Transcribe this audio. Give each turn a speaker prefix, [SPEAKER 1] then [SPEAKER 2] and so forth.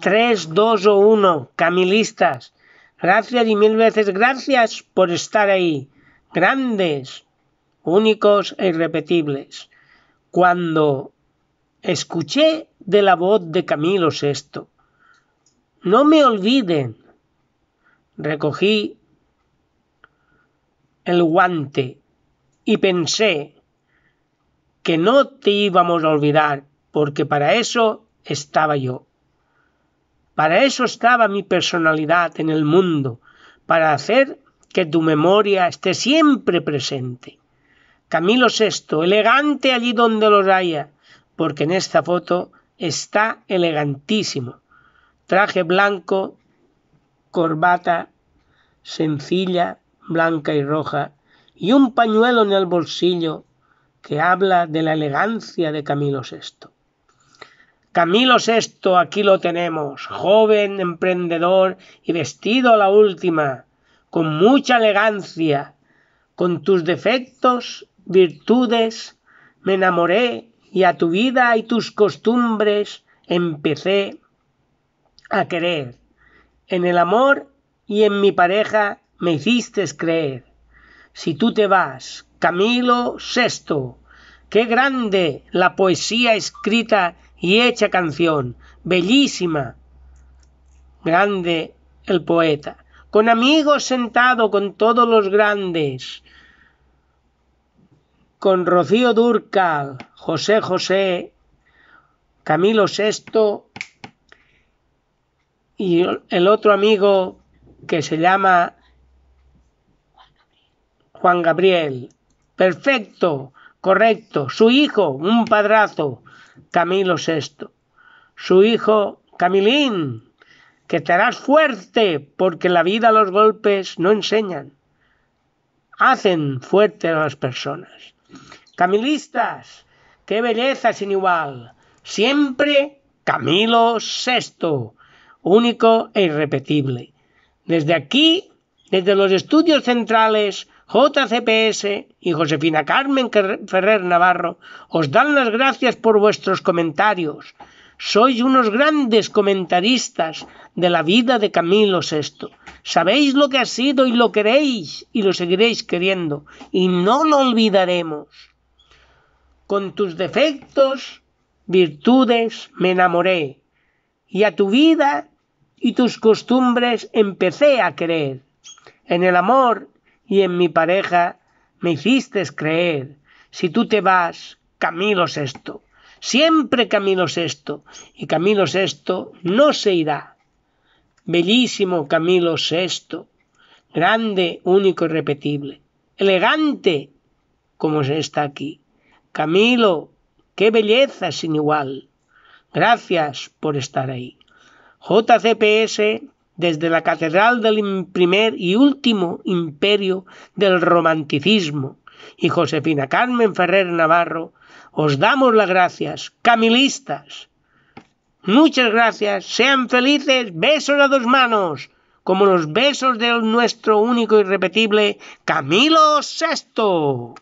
[SPEAKER 1] 3, 2 o 1, camilistas. Gracias y mil veces gracias por estar ahí. Grandes, únicos e irrepetibles. Cuando escuché de la voz de Camilo VI, no me olviden, recogí el guante y pensé que no te íbamos a olvidar, porque para eso estaba yo. Para eso estaba mi personalidad en el mundo, para hacer que tu memoria esté siempre presente. Camilo VI, elegante allí donde lo haya, porque en esta foto está elegantísimo. Traje blanco, corbata sencilla, blanca y roja, y un pañuelo en el bolsillo que habla de la elegancia de Camilo VI. Camilo VI aquí lo tenemos, joven, emprendedor y vestido a la última, con mucha elegancia, con tus defectos, virtudes, me enamoré y a tu vida y tus costumbres empecé a querer. En el amor y en mi pareja me hiciste creer. Si tú te vas, Camilo VI, qué grande la poesía escrita y hecha canción, bellísima. Grande el poeta, con amigos sentado con todos los grandes, con Rocío Durcal, José José, Camilo VI y el otro amigo que se llama Juan Gabriel. Perfecto, correcto. Su hijo, un padrazo, Camilo VI. Su hijo Camilín, que te harás fuerte porque la vida los golpes no enseñan, hacen fuerte a las personas. Camilistas, qué belleza sin igual. Siempre Camilo VI, único e irrepetible. Desde aquí, desde los estudios centrales, JCPS y Josefina Carmen Ferrer Navarro os dan las gracias por vuestros comentarios. Sois unos grandes comentaristas de la vida de Camilo VI. Sabéis lo que ha sido y lo queréis y lo seguiréis queriendo y no lo olvidaremos. Con tus defectos, virtudes, me enamoré y a tu vida y tus costumbres empecé a creer En el amor y en mi pareja me hiciste creer. Si tú te vas, Camilo esto Siempre Camilo Sexto. Y Camilo Sexto no se irá. Bellísimo Camilo Sexto. Grande, único y repetible. Elegante, como se está aquí. Camilo, qué belleza sin igual. Gracias por estar ahí. JCPS desde la catedral del primer y último imperio del romanticismo. Y Josefina Carmen Ferrer Navarro, os damos las gracias, camilistas. Muchas gracias, sean felices, besos a dos manos, como los besos de nuestro único y repetible Camilo VI.